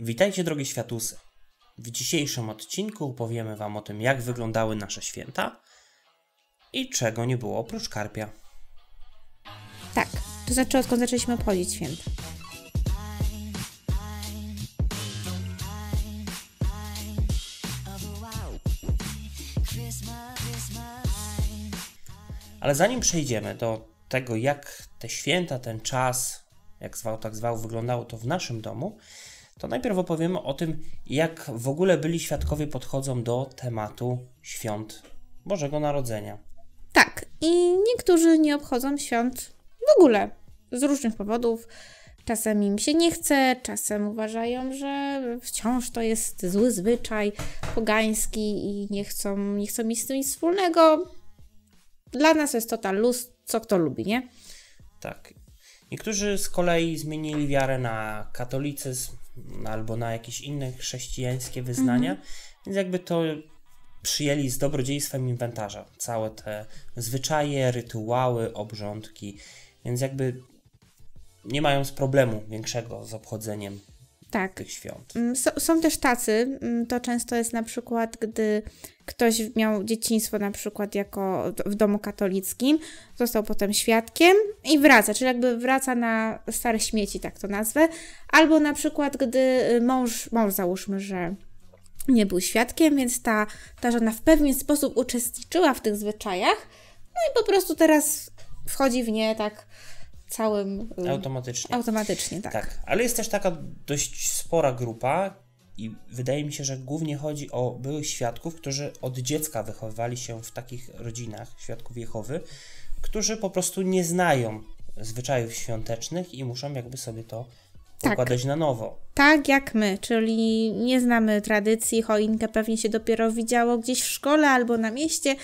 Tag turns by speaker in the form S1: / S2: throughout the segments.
S1: Witajcie drogie światusy. W dzisiejszym odcinku opowiemy Wam o tym, jak wyglądały nasze święta i czego nie było oprócz karpia.
S2: Tak, to znaczy odkąd zaczęliśmy obchodzić święta.
S1: Ale zanim przejdziemy do tego, jak te święta, ten czas, jak zwał, tak zwał, wyglądało to w naszym domu, to najpierw opowiemy o tym, jak w ogóle byli świadkowie podchodzą do tematu świąt Bożego Narodzenia.
S2: Tak, i niektórzy nie obchodzą świąt w ogóle z różnych powodów. Czasem im się nie chce, czasem uważają, że wciąż to jest zły zwyczaj pogański i nie chcą, nie chcą mieć z tym nic wspólnego. Dla nas jest to total luz, co kto lubi, nie?
S1: Tak. Niektórzy z kolei zmienili wiarę na katolicyzm, albo na jakieś inne chrześcijańskie wyznania, mhm. więc jakby to przyjęli z dobrodziejstwem inwentarza. Całe te zwyczaje, rytuały, obrządki, więc jakby nie mają z problemu większego z obchodzeniem tak. tych świąt.
S2: Mm, S są też tacy, mm, to często jest na przykład, gdy ktoś miał dzieciństwo na przykład jako w domu katolickim, został potem świadkiem i wraca, czyli jakby wraca na stare śmieci, tak to nazwę, albo na przykład, gdy y, mąż, mąż załóżmy, że nie był świadkiem, więc ta, ta żona w pewien sposób uczestniczyła w tych zwyczajach, no i po prostu teraz wchodzi w nie tak całym. Y, automatycznie. Automatycznie, tak.
S1: tak. Ale jest też taka dość spora grupa, i wydaje mi się, że głównie chodzi o byłych świadków, którzy od dziecka wychowywali się w takich rodzinach, świadków Jehowy, którzy po prostu nie znają zwyczajów świątecznych i muszą jakby sobie to tak. układać na nowo.
S2: Tak jak my, czyli nie znamy tradycji, choinkę pewnie się dopiero widziało gdzieś w szkole albo na mieście,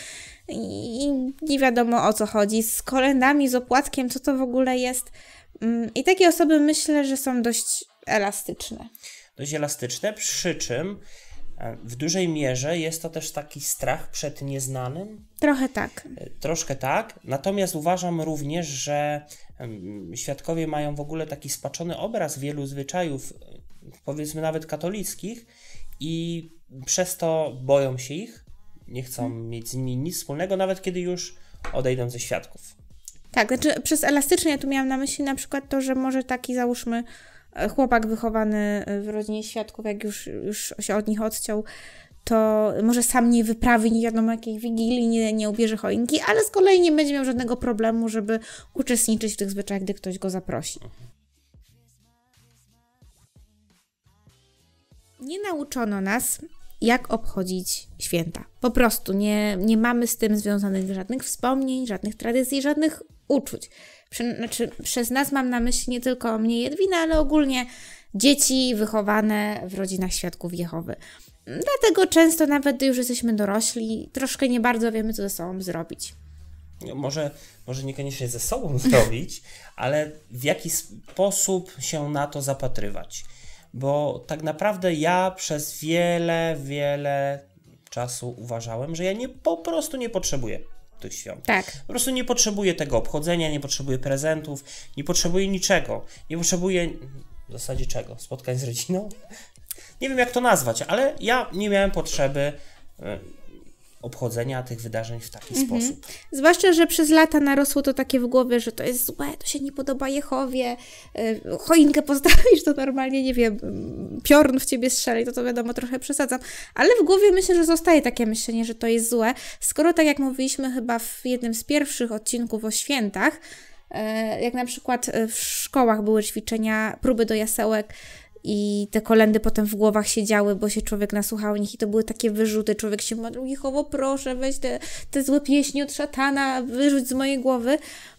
S2: i nie wiadomo o co chodzi. Z kolendami, z opłatkiem, co to w ogóle jest. Mm, I takie osoby myślę, że są dość elastyczne.
S1: Dość elastyczne, przy czym e, w dużej mierze jest to też taki strach przed nieznanym. Trochę tak. E, troszkę tak. Natomiast uważam również, że świadkowie mają w ogóle taki spaczony obraz wielu zwyczajów, e, powiedzmy nawet katolickich, i przez to boją się ich nie chcą mieć z nimi nic wspólnego, nawet kiedy już odejdą ze świadków.
S2: Tak, znaczy przez elastyczne ja tu miałam na myśli na przykład to, że może taki załóżmy e, chłopak wychowany e, w rodzinie świadków, jak już, już się od nich odciął, to może sam nie wyprawi nie wiadomo jakiej wigilii, nie, nie ubierze choinki, ale z kolei nie będzie miał żadnego problemu, żeby uczestniczyć w tych zwyczajach, gdy ktoś go zaprosi. Nie nauczono nas, jak obchodzić święta. Po prostu nie, nie mamy z tym związanych żadnych wspomnień, żadnych tradycji, żadnych uczuć. Prze, znaczy, przez nas mam na myśli nie tylko mnie Jedwina, ale ogólnie dzieci wychowane w rodzinach świadków Jehowy. Dlatego często nawet gdy już jesteśmy dorośli, troszkę nie bardzo wiemy, co ze sobą zrobić.
S1: No, może, może niekoniecznie ze sobą zrobić, ale w jaki sposób się na to zapatrywać bo tak naprawdę ja przez wiele, wiele czasu uważałem, że ja nie, po prostu nie potrzebuję tych świąt. Tak. Po prostu nie potrzebuję tego obchodzenia, nie potrzebuję prezentów, nie potrzebuję niczego. Nie potrzebuję w zasadzie czego? Spotkań z rodziną? Nie wiem jak to nazwać, ale ja nie miałem potrzeby e, obchodzenia tych wydarzeń w taki mhm. sposób.
S2: Zwłaszcza, że przez lata narosło to takie w głowie, że to jest złe, to się nie podoba Jehowie, e, choinkę pozdrawisz, to normalnie, nie wiem, piorun w ciebie strzeli, to to wiadomo, trochę przesadzam, ale w głowie myślę, że zostaje takie myślenie, że to jest złe, skoro tak jak mówiliśmy chyba w jednym z pierwszych odcinków o świętach, e, jak na przykład w szkołach były ćwiczenia, próby do jasełek i te kolendy potem w głowach siedziały, bo się człowiek nasłuchał nich i to były takie wyrzuty. Człowiek się modlił, Jehowo, proszę, weź te, te złe pieśni od szatana, wyrzuć z mojej głowy.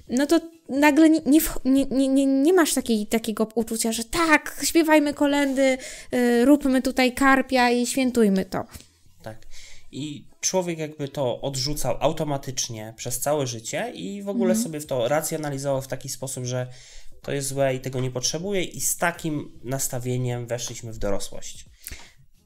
S2: No to nagle nie, nie, nie, nie, nie masz takiej, takiego uczucia, że tak, śpiewajmy kolendy, yy, róbmy tutaj karpia i świętujmy to.
S1: Tak. I człowiek jakby to odrzucał automatycznie przez całe życie i w ogóle mhm. sobie w to racjonalizował w taki sposób, że to jest złe i tego nie potrzebuje i z takim nastawieniem weszliśmy w dorosłość.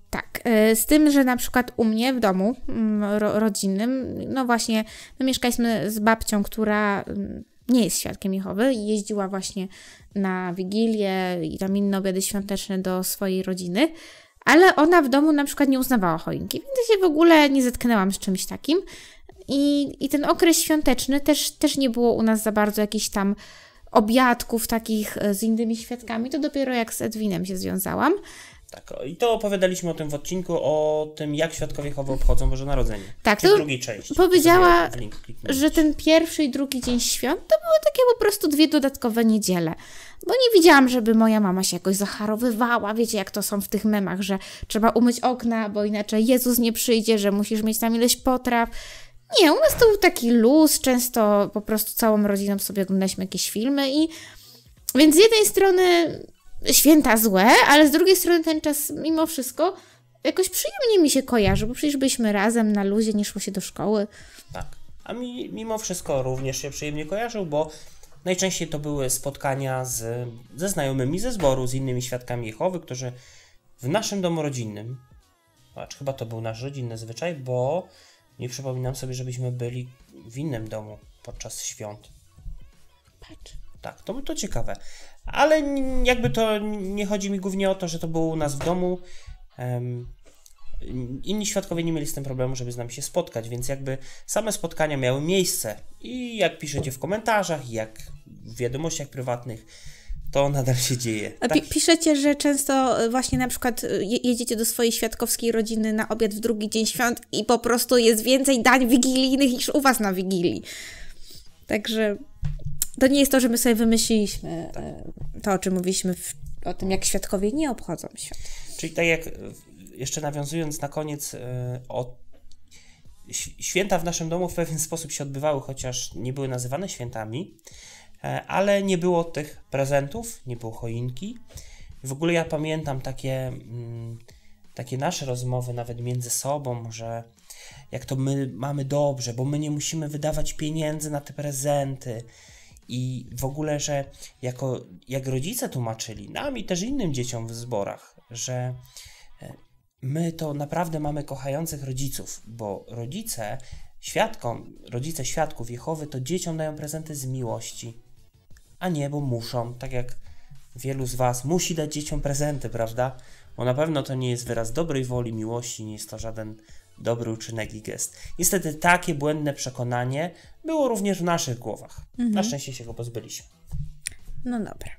S2: Tak, y, z tym, że na przykład u mnie w domu mm, rodzinnym, no właśnie, mieszkaliśmy z babcią, która mm, nie jest świadkiem Jehowy i jeździła właśnie na Wigilię i tam inne obiady świąteczne do swojej rodziny, ale ona w domu na przykład nie uznawała choinki, więc ja się w ogóle nie zetknęłam z czymś takim. I, i ten okres świąteczny też, też nie było u nas za bardzo jakiś tam obiadków takich e, z innymi świadkami, to dopiero jak z Edwinem się związałam.
S1: Tak, i to opowiadaliśmy o tym w odcinku, o tym, jak świadkowie Jehowy obchodzą Boże Narodzenie. Tak, to drugiej części. powiedziała,
S2: że ten pierwszy i drugi dzień świąt to były takie po prostu dwie dodatkowe niedziele. Bo nie widziałam, żeby moja mama się jakoś zacharowywała. Wiecie, jak to są w tych memach, że trzeba umyć okna, bo inaczej Jezus nie przyjdzie, że musisz mieć tam ileś potraw. Nie, u nas to był taki luz, często po prostu całą rodziną sobie oglądaliśmy jakieś filmy i więc z jednej strony święta złe, ale z drugiej strony ten czas mimo wszystko jakoś przyjemnie mi się kojarzy, bo przecież byliśmy razem na luzie, nie szło się do szkoły.
S1: Tak, a mi mimo wszystko również się przyjemnie kojarzył, bo najczęściej to były spotkania z, ze znajomymi ze zboru, z innymi świadkami Jehowy, którzy w naszym domu rodzinnym, patrz, znaczy chyba to był nasz rodzinny zwyczaj, bo nie przypominam sobie, żebyśmy byli w innym domu podczas świąt. Patrz. Tak, to, to ciekawe. Ale jakby to nie chodzi mi głównie o to, że to było u nas w domu. Um, inni świadkowie nie mieli z tym problemu, żeby z nami się spotkać, więc jakby same spotkania miały miejsce. I jak piszecie w komentarzach, jak w wiadomościach prywatnych, to nadal się dzieje. Tak.
S2: Piszecie, że często e, właśnie na przykład e, jedziecie do swojej świadkowskiej rodziny na obiad w drugi dzień świąt i po prostu jest więcej dań wigilijnych niż u was na Wigilii. Także to nie jest to, że my sobie wymyśliliśmy e, to, o czym mówiliśmy w, o tym, jak świadkowie nie obchodzą świąt.
S1: Czyli tak jak, jeszcze nawiązując na koniec o święta w naszym domu w pewien sposób się odbywały, chociaż nie były nazywane świętami, E, ale nie było tych prezentów, nie było choinki. W ogóle ja pamiętam takie, mm, takie nasze rozmowy nawet między sobą, że jak to my mamy dobrze, bo my nie musimy wydawać pieniędzy na te prezenty. I w ogóle, że jako, jak rodzice tłumaczyli nam i też innym dzieciom w zborach, że e, my to naprawdę mamy kochających rodziców, bo rodzice świadkom, rodzice świadków Jehowy to dzieciom dają prezenty z miłości a nie, bo muszą, tak jak wielu z Was musi dać dzieciom prezenty, prawda? Bo na pewno to nie jest wyraz dobrej woli, miłości, nie jest to żaden dobry uczynek i gest. Niestety takie błędne przekonanie było również w naszych głowach. Mhm. Na szczęście się go pozbyliśmy.
S2: No dobra.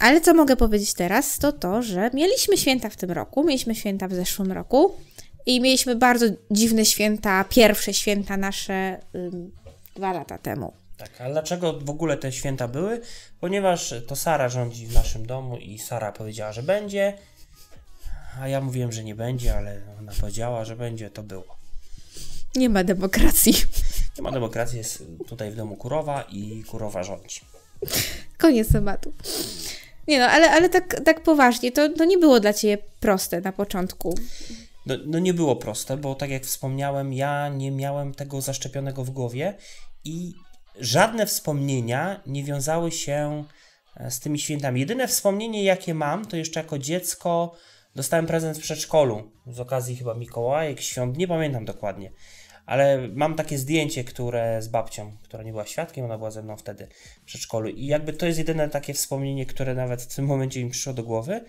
S2: Ale co mogę powiedzieć teraz, to to, że mieliśmy święta w tym roku, mieliśmy święta w zeszłym roku i mieliśmy bardzo dziwne święta, pierwsze święta nasze ym, dwa lata temu.
S1: Tak, ale dlaczego w ogóle te święta były? Ponieważ to Sara rządzi w naszym domu i Sara powiedziała, że będzie, a ja mówiłem, że nie będzie, ale ona powiedziała, że będzie, to było.
S2: Nie ma demokracji. Nie
S1: ma demokracji, jest tutaj w domu kurowa i kurowa rządzi.
S2: Koniec tematu. Nie no, ale, ale tak, tak poważnie, to, to nie było dla Ciebie proste na początku.
S1: No, no nie było proste, bo tak jak wspomniałem, ja nie miałem tego zaszczepionego w głowie i żadne wspomnienia nie wiązały się e, z tymi świętami. Jedyne wspomnienie, jakie mam, to jeszcze jako dziecko dostałem prezent w przedszkolu z okazji chyba Mikołajek, świąt, nie pamiętam dokładnie. Ale mam takie zdjęcie, które z babcią, która nie była świadkiem, ona była ze mną wtedy w przedszkolu. I jakby to jest jedyne takie wspomnienie, które nawet w tym momencie mi przyszło do głowy.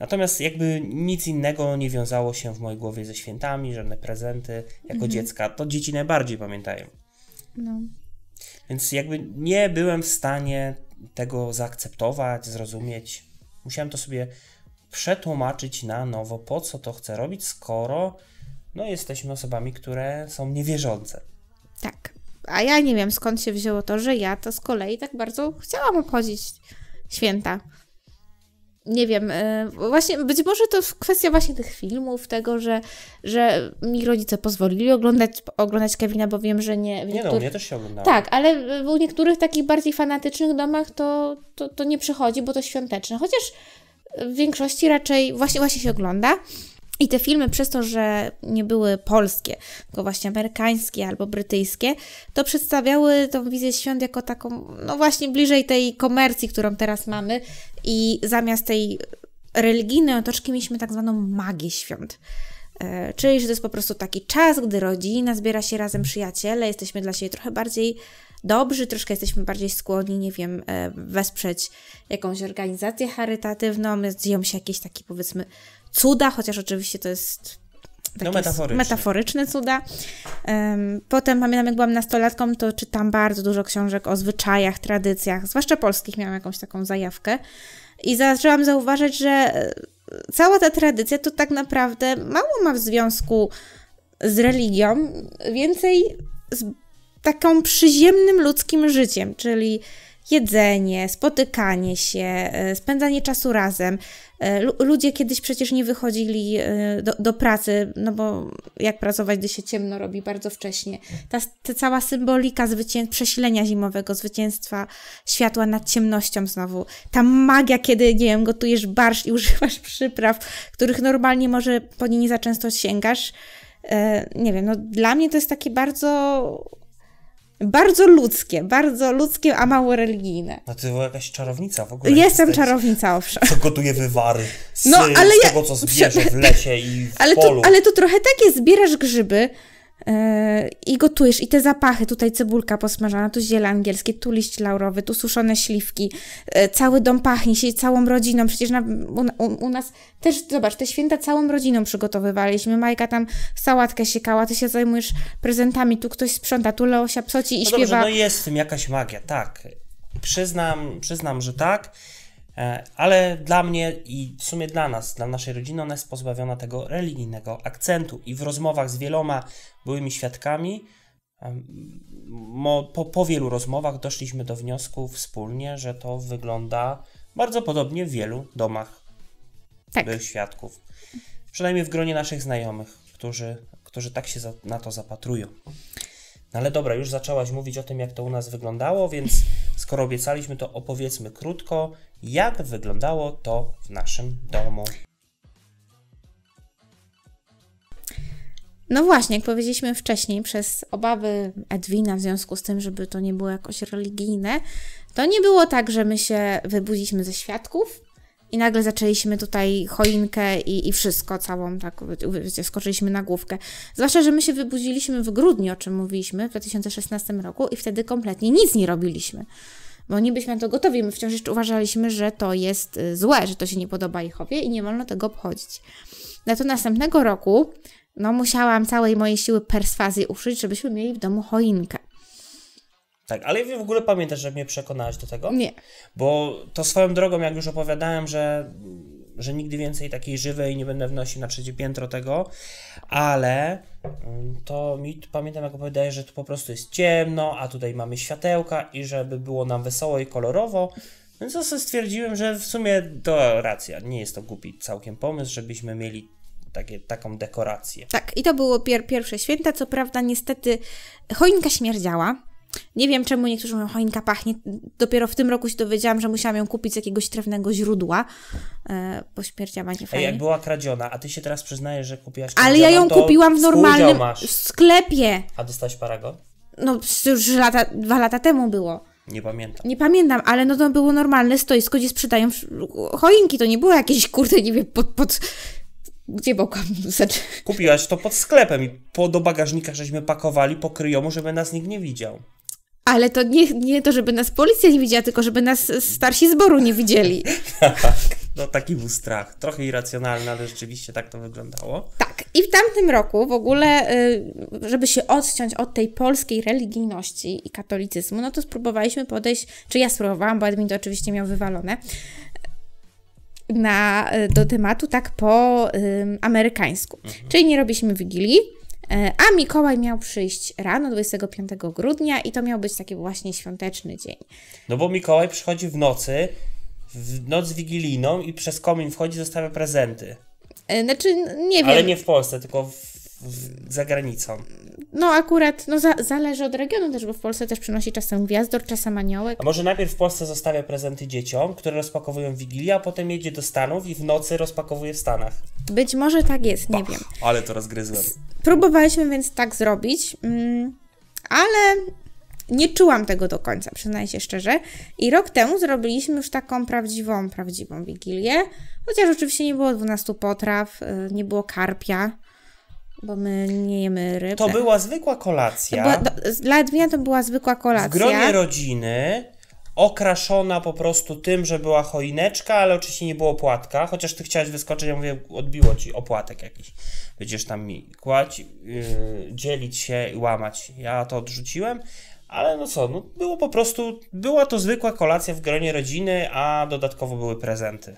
S1: Natomiast jakby nic innego nie wiązało się w mojej głowie ze świętami, żadne prezenty jako mhm. dziecka. To dzieci najbardziej pamiętają. No. Więc jakby nie byłem w stanie tego zaakceptować, zrozumieć. Musiałem to sobie przetłumaczyć na nowo, po co to chcę robić, skoro no, jesteśmy osobami, które są niewierzące.
S2: Tak. A ja nie wiem skąd się wzięło to, że ja to z kolei tak bardzo chciałam obchodzić święta nie wiem, e, właśnie być może to kwestia właśnie tych filmów, tego, że, że mi rodzice pozwolili oglądać, oglądać Kevina, bo wiem, że nie... Nie no, niektórych... no, mnie też
S1: się oglądało. Tak,
S2: ale u niektórych takich bardziej fanatycznych domach to, to, to nie przychodzi, bo to świąteczne, chociaż w większości raczej właśnie, właśnie się ogląda. I te filmy, przez to, że nie były polskie, tylko właśnie amerykańskie albo brytyjskie, to przedstawiały tą wizję świąt jako taką, no właśnie bliżej tej komercji, którą teraz mamy, i zamiast tej religijnej otoczki mieliśmy tak zwaną magię świąt. E, czyli, że to jest po prostu taki czas, gdy rodzina zbiera się razem, przyjaciele, jesteśmy dla siebie trochę bardziej dobrzy, troszkę jesteśmy bardziej skłonni, nie wiem, e, wesprzeć jakąś organizację charytatywną, zdjęją się jakiś taki, powiedzmy, cuda, chociaż oczywiście to jest
S1: takie no metaforyczne. metaforyczne
S2: cuda. Potem pamiętam, jak byłam nastolatką, to czytam bardzo dużo książek o zwyczajach, tradycjach, zwłaszcza polskich, miałam jakąś taką zajawkę. I zaczęłam zauważyć, że e, cała ta tradycja to tak naprawdę mało ma w związku z religią, więcej z taką przyziemnym ludzkim życiem, czyli jedzenie, spotykanie się, e, spędzanie czasu razem. E, ludzie kiedyś przecież nie wychodzili e, do, do, pracy, no bo jak pracować, gdy się ciemno robi bardzo wcześnie. Ta, ta cała symbolika zwycię... przesilenia zimowego, zwycięstwa światła nad ciemnością znowu. Ta magia, kiedy, nie wiem, gotujesz barsz i używasz przypraw, których normalnie może po niej nie za często sięgasz. Nie wiem, no dla mnie to jest takie bardzo bardzo ludzkie, bardzo ludzkie, a mało religijne.
S1: No ty była jakaś czarownica w ogóle. Jestem
S2: czarownica, owszem.
S1: Co gotuje wywary z, no, ale z tego, co zbierze w lesie i w ale polu. To, ale
S2: to trochę takie, zbierasz grzyby, E, i gotujesz i te zapachy, tutaj cebulka posmażana, tu ziele angielskie, tu liść laurowy, tu suszone śliwki, e, cały dom pachnie się całą rodziną, przecież na, u, u, nas też, zobacz, te święta całą rodziną przygotowywaliśmy, Majka tam sałatkę siekała, ty się zajmujesz prezentami, tu ktoś sprząta, tu Leosia psoci i no śpiewa. no jest
S1: w tym jakaś magia, tak. Przyznam, przyznam, że tak. E, ale dla mnie i w sumie dla nas, dla naszej rodziny, ona jest pozbawiona tego religijnego akcentu. I w rozmowach z wieloma byłymi świadkami, po, po wielu rozmowach doszliśmy do wniosku wspólnie, że to wygląda bardzo podobnie w wielu domach tak. byłych świadków. Przynajmniej w gronie naszych znajomych, którzy, którzy tak się za, na to zapatrują. No ale dobra, już zaczęłaś mówić o tym, jak to u nas wyglądało, więc skoro obiecaliśmy, to opowiedzmy krótko, jak wyglądało to w naszym domu.
S2: No właśnie, jak powiedzieliśmy wcześniej, przez obawy Edwina w związku z tym, żeby to nie było jakoś religijne, to nie było tak, że my się wybudziliśmy ze świadków i nagle zaczęliśmy tutaj choinkę i, i wszystko całą, tak, wiecie, skoczyliśmy na główkę. Zwłaszcza, że my się wybudziliśmy w grudniu, o czym mówiliśmy, w 2016 roku i wtedy kompletnie nic nie robiliśmy. Bo nie byliśmy na to gotowi, my wciąż jeszcze uważaliśmy, że to jest y, złe, że to się nie podoba Jehowie i nie wolno tego obchodzić. Na to następnego roku, no musiałam całej mojej siły perswazji uszyć, żebyśmy mieli w domu choinkę.
S1: Tak, ale w ogóle pamiętasz, że mnie przekonałaś do tego? Nie. Bo to swoją drogą, jak już opowiadałem, że, że nigdy więcej takiej żywej nie będę wnosił na trzecie piętro tego, ale mm, to mi pamiętam, jak opowiadałeś, że tu po prostu jest ciemno, a tutaj mamy światełka i żeby było nam wesoło i kolorowo, więc no stwierdziłem, że w sumie to racja, nie jest to głupi całkiem pomysł, żebyśmy mieli takie, taką dekorację. Tak,
S2: i to było pier pierwsze święta, co prawda niestety choinka śmierdziała, nie wiem, czemu niektórzy mówią, choinka pachnie. Dopiero w tym roku się dowiedziałam, że musiałam ją kupić z jakiegoś trewnego źródła, e, bo śmierdziała nie fajnie. Jak
S1: była kradziona, a ty się teraz przyznajesz, że kupiłaś Ale ja ją kupiłam w normalnym w sklepie. A dostałaś paragon?
S2: No, już lata, dwa lata temu było.
S1: Nie pamiętam.
S2: Nie pamiętam, ale no to było normalne stoisko, gdzie sprzedają choinki. To nie było jakieś, kurde, nie wiem, pod... pod gdzie boka? Znaczy-
S1: kupiłaś to pod sklepem i po do bagażnika żeśmy pakowali po kryjomu, żeby nas nikt nie widział.
S2: Ale to nie, nie to, żeby nas policja nie widziała, tylko żeby nas starsi zboru nie widzieli.
S1: Tak, no taki był strach. Trochę irracjonalny, ale rzeczywiście tak to wyglądało.
S2: Tak. I w tamtym roku w ogóle, y, żeby się odciąć od tej polskiej religijności i katolicyzmu, no to spróbowaliśmy podejść, czy ja spróbowałam, bo admin to oczywiście miał wywalone, na, y, do tematu tak po amerykańsku. Mhm. Czyli nie robiliśmy wigilii, E, a Mikołaj miał przyjść rano 25 grudnia i to miał być taki właśnie świąteczny dzień.
S1: No bo Mikołaj przychodzi w nocy, w noc wigilijną i przez komin wchodzi, zostawia prezenty.
S2: E, znaczy, nie wiem. Ale nie
S1: w Polsce, tylko w, w, za granicą.
S2: No akurat, no za, zależy od regionu też, bo w Polsce też przynosi czasem gwiazdor, czasem aniołek.
S1: A może najpierw w Polsce zostawia prezenty dzieciom, które rozpakowują w Wigilię, a potem jedzie do Stanów i w nocy rozpakowuje w Stanach.
S2: Być może tak jest, nie Bach, wiem.
S1: Ale to rozgryzłem.
S2: Próbowaliśmy więc tak zrobić, mm, ale nie czułam tego do końca, przyznaję się szczerze. I rok temu zrobiliśmy już taką prawdziwą, prawdziwą wigilję, Chociaż oczywiście nie było 12 potraw, y, nie było karpia, bo my nie jemy ryb. To była
S1: zwykła kolacja. To była,
S2: to, dla Edwina to była zwykła kolacja. W gronie
S1: rodziny okraszona po prostu tym, że była choineczka, ale oczywiście nie było płatka. chociaż ty chciałeś wyskoczyć, ja mówię, odbiło ci opłatek jakiś. Będziesz tam mi kłać, yy, dzielić się i łamać. Ja to odrzuciłem, ale no co, no było po prostu, była to zwykła kolacja w gronie rodziny, a dodatkowo były prezenty.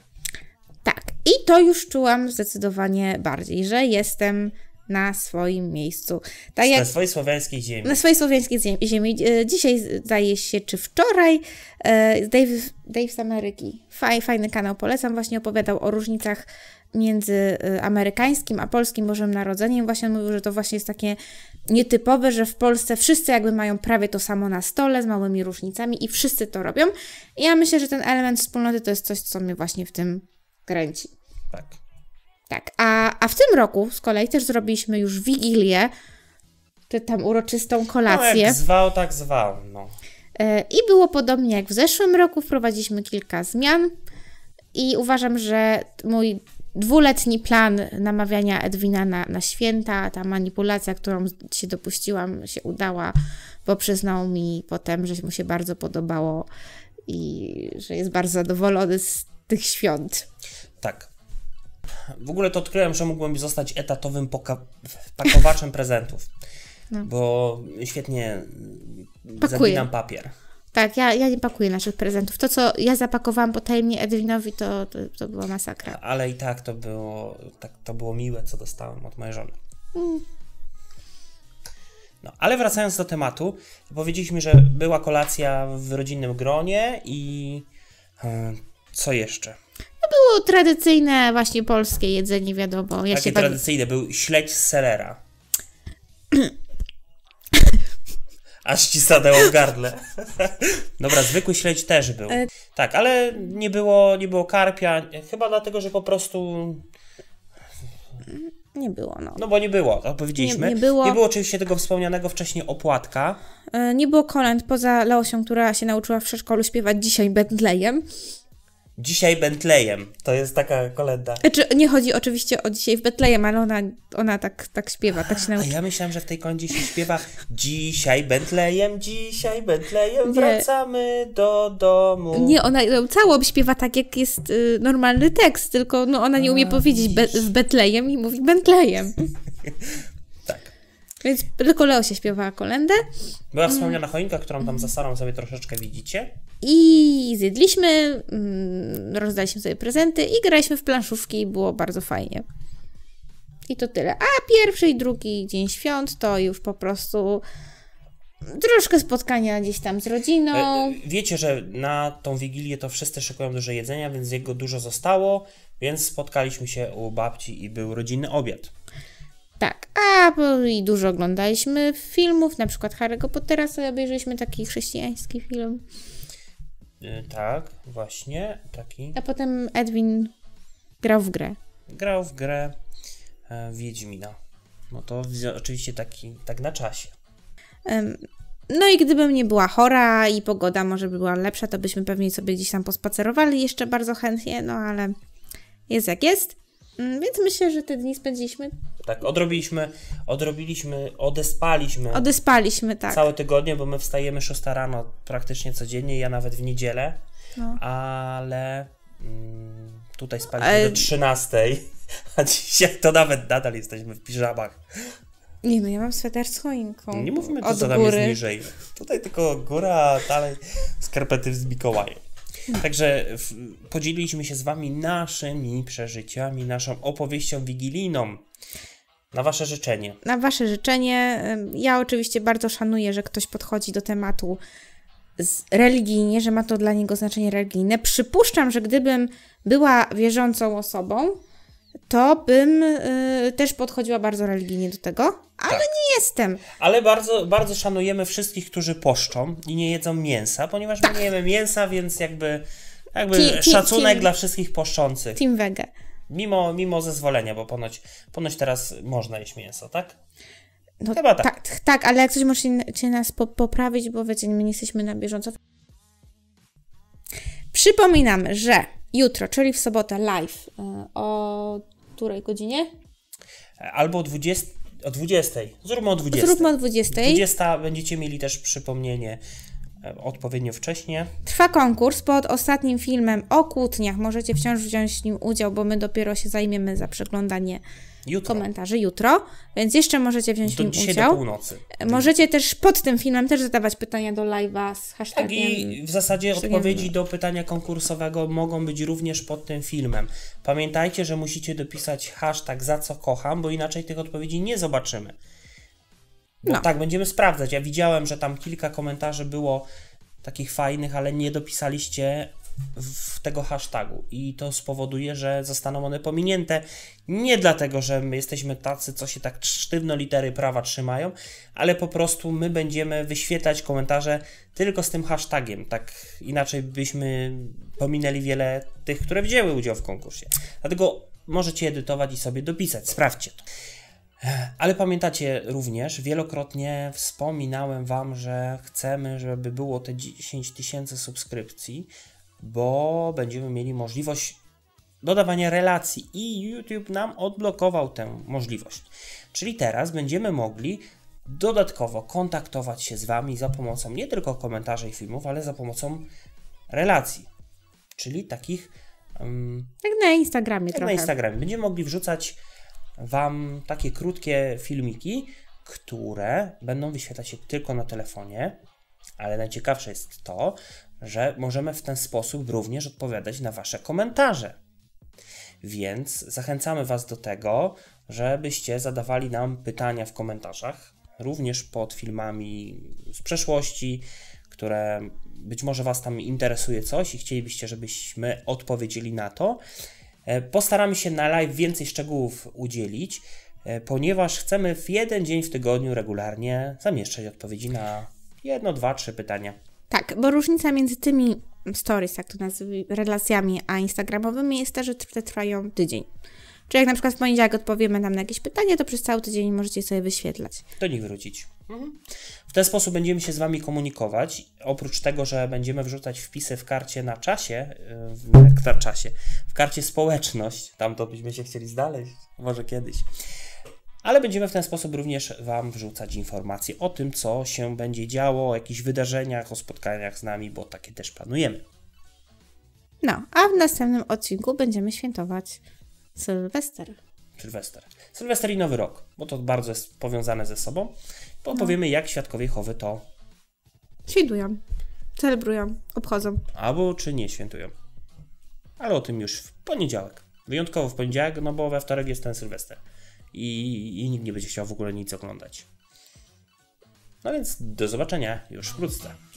S2: Tak, i to już czułam zdecydowanie bardziej, że jestem na swoim miejscu. Tak jak, na swojej
S1: słowiańskiej ziemi. Na swojej
S2: słowiańskiej ziemi. E, dzisiaj zdaje się, czy wczoraj, e, Dave, Dave z Ameryki, Faj, fajny kanał, polecam, właśnie opowiadał o różnicach między e, amerykańskim a polskim Bożym Narodzeniem. Właśnie on mówił, że to właśnie jest takie nietypowe, że w Polsce wszyscy jakby mają prawie to samo na stole, z małymi różnicami i wszyscy to robią. I ja myślę, że ten element wspólnoty to jest coś, co mnie właśnie w tym kręci. Tak. Tak, a, a w tym roku z kolei też zrobiliśmy już wigilię, czy tam uroczystą kolację. No jak
S1: zwał, tak zwał, no.
S2: E, I było podobnie jak w zeszłym roku, wprowadziliśmy kilka zmian i uważam, że mój dwuletni plan namawiania Edwina na, na święta, ta manipulacja, którą się dopuściłam, się udała, bo przyznał mi potem, że mu się bardzo podobało i że jest bardzo zadowolony z tych świąt.
S1: Tak. W ogóle to odkryłem, że mógłbym zostać etatowym pakowaczem prezentów. No. Bo świetnie mm, Pakuję. papier.
S2: Tak, ja, ja nie pakuję naszych prezentów. To, co ja zapakowałam potajemnie Edwinowi, to, to,
S1: to była masakra. Ale i tak to było, tak to było miłe, co dostałem od mojej żony. Mm. No, ale wracając do tematu, powiedzieliśmy, że była kolacja w rodzinnym gronie i e, co jeszcze?
S2: było tradycyjne właśnie polskie jedzenie, wiadomo. Ja Takie
S1: tradycyjne, był śledź z selera. Aż ci sadeł w gardle. Dobra, zwykły śledź też był. E, tak, ale nie było, nie było karpia, chyba dlatego, że po prostu... Nie było, no. No bo nie było, to powiedzieliśmy. Nie, nie, było... nie było oczywiście tego wspomnianego wcześniej opłatka. E, nie było kolęd, poza
S2: Leosią, która się nauczyła w przedszkolu śpiewać dzisiaj Bentleyem.
S1: Dzisiaj Bentleyem. To jest taka kolenda.
S2: Znaczy, nie chodzi oczywiście o dzisiaj w Betlejem, ale ona, ona tak, tak śpiewa,
S1: tak się nauczy. A ja myślałam, że w tej kondycji się śpiewa dzisiaj Bentleyem, dzisiaj Bentleyem, wracamy do domu. Nie, ona
S2: całą śpiewa tak, jak jest y, normalny tekst, tylko no, ona nie umie A, powiedzieć be, w Betlejem i mówi Bentleyem. Tak. Więc tylko Leo się śpiewa kolendę. Była wspomniana
S1: mm. choinka, którą tam za Sarą sobie troszeczkę widzicie.
S2: I zjedliśmy, mm, rozdaliśmy sobie prezenty i graliśmy w planszówki i było bardzo fajnie. I to tyle. A pierwszy i drugi dzień świąt to już po prostu troszkę spotkania gdzieś tam z rodziną. E,
S1: wiecie, że na tą Wigilię to wszyscy szykują dużo jedzenia, więc jego dużo zostało, więc spotkaliśmy się u babci i był rodzinny obiad. Tak,
S2: a i dużo oglądaliśmy filmów, na przykład Harry'ego Pottera sobie obejrzeliśmy, taki chrześcijański film.
S1: E, tak, właśnie, taki. A
S2: potem Edwin grał w grę.
S1: Grał w grę e, Wiedźmina. No to oczywiście taki, tak na czasie.
S2: no i gdybym nie była chora i pogoda może by była lepsza, to byśmy pewnie sobie gdzieś tam pospacerowali jeszcze bardzo chętnie, no ale jest jak jest. Mm, więc myślę, że te dni spędziliśmy.
S1: Tak, odrobiliśmy, odrobiliśmy, odespaliśmy. Odespaliśmy, tak. Całe tygodnie, bo my wstajemy 6 rano praktycznie codziennie, ja nawet w niedzielę, no. ale mm, tutaj spaliśmy ale... do 13, a dzisiaj to nawet nadal jesteśmy w piżamach.
S2: Nie no, ja mam sweter z choinką. Nie mówmy, to, co góry. tam jest niżej.
S1: Tutaj tylko góra, dalej skarpety z Mikołajem. Także podzieliliśmy się z Wami naszymi przeżyciami, naszą opowieścią wigilijną. Na Wasze życzenie.
S2: Na Wasze życzenie. Ja oczywiście bardzo szanuję, że ktoś podchodzi do tematu religijnie, że ma to dla niego znaczenie religijne. Przypuszczam, że gdybym była wierzącą osobą, to bym y, też podchodziła bardzo religijnie do tego,
S1: ale tak. nie jestem. Ale bardzo, bardzo szanujemy wszystkich, którzy poszczą i nie jedzą mięsa, ponieważ tak. my nie jemy mięsa, więc jakby, jakby szacunek team, dla wszystkich poszczących. Team wege. Mimo, mimo zezwolenia, bo ponoć, ponoć teraz można jeść mięso, tak? No, Chyba tak.
S2: tak. tak. ale jak coś może cię nas po, poprawić, bo wiecie, my nie jesteśmy na bieżąco. Przypominam, że jutro, czyli w sobotę, live. E, o której godzinie?
S1: Albo o 20. O 20. Zróbmy o 20. Zróbmy o 20. 20 będziecie mieli też przypomnienie e, odpowiednio wcześnie.
S2: Trwa konkurs pod ostatnim filmem o kłótniach. Możecie wciąż wziąć w nim udział, bo my dopiero się zajmiemy za przeglądanie jutro. komentarzy jutro, więc jeszcze możecie wziąć do, w nim udział. Do północy. Możecie też pod tym filmem też zadawać pytania do live'a z
S1: hashtagiem. Tak i w zasadzie odpowiedzi do pytania konkursowego mogą być również pod tym filmem. Pamiętajcie, że musicie dopisać hashtag za co kocham, bo inaczej tych odpowiedzi nie zobaczymy. Bo no. tak, będziemy sprawdzać. Ja widziałem, że tam kilka komentarzy było takich fajnych, ale nie dopisaliście w tego hashtagu i to spowoduje, że zostaną one pominięte. Nie dlatego, że my jesteśmy tacy, co się tak sztywno litery prawa trzymają, ale po prostu my będziemy wyświetlać komentarze tylko z tym hashtagiem. Tak inaczej byśmy pominęli wiele tych, które wzięły udział w konkursie. Dlatego możecie edytować i sobie dopisać. Sprawdźcie to. Ale pamiętacie również, wielokrotnie wspominałem Wam, że chcemy, żeby było te 10 tysięcy subskrypcji, bo będziemy mieli możliwość dodawania relacji i YouTube nam odblokował tę możliwość. Czyli teraz będziemy mogli dodatkowo kontaktować się z Wami za pomocą nie tylko komentarzy i filmów, ale za pomocą relacji, czyli takich. Um, jak
S2: na Instagramie jak trochę. na Instagramie.
S1: Będziemy mogli wrzucać Wam takie krótkie filmiki, które będą wyświetlać się tylko na telefonie, ale najciekawsze jest to, że możemy w ten sposób również odpowiadać na Wasze komentarze. Więc zachęcamy Was do tego, żebyście zadawali nam pytania w komentarzach, również pod filmami z przeszłości, które być może Was tam interesuje coś i chcielibyście, żebyśmy odpowiedzieli na to. E, postaramy się na live więcej szczegółów udzielić, e, ponieważ chcemy w jeden dzień w tygodniu regularnie zamieszczać odpowiedzi na jedno, dwa, trzy pytania.
S2: Tak, bo różnica między tymi stories, jak to nazywamy, relacjami, a instagramowymi jest ta, że te trwają tydzień. Czyli jak na przykład w poniedziałek odpowiemy nam na jakieś pytanie, to przez cały tydzień możecie sobie wyświetlać.
S1: Do nich wrócić. Mhm. W ten sposób będziemy się z Wami komunikować. Oprócz tego, że będziemy wrzucać wpisy w karcie na czasie, y, w, na czasie, w karcie społeczność, tam to byśmy się chcieli znaleźć, może kiedyś ale będziemy w ten sposób również Wam wrzucać informacje o tym, co się będzie działo, o jakichś wydarzeniach, o spotkaniach z nami, bo takie też planujemy.
S2: No, a w następnym odcinku będziemy świętować Sylwester.
S1: Sylwester. Sylwester i Nowy Rok, bo to bardzo jest powiązane ze sobą. Bo no. powiemy, jak świadkowie chowy to
S2: świętują, celebrują, obchodzą.
S1: Albo czy nie świętują. Ale o tym już w poniedziałek. Wyjątkowo w poniedziałek, no bo we wtorek jest ten Sylwester i, i nikt nie będzie chciał w ogóle nic oglądać. No więc do zobaczenia już wkrótce.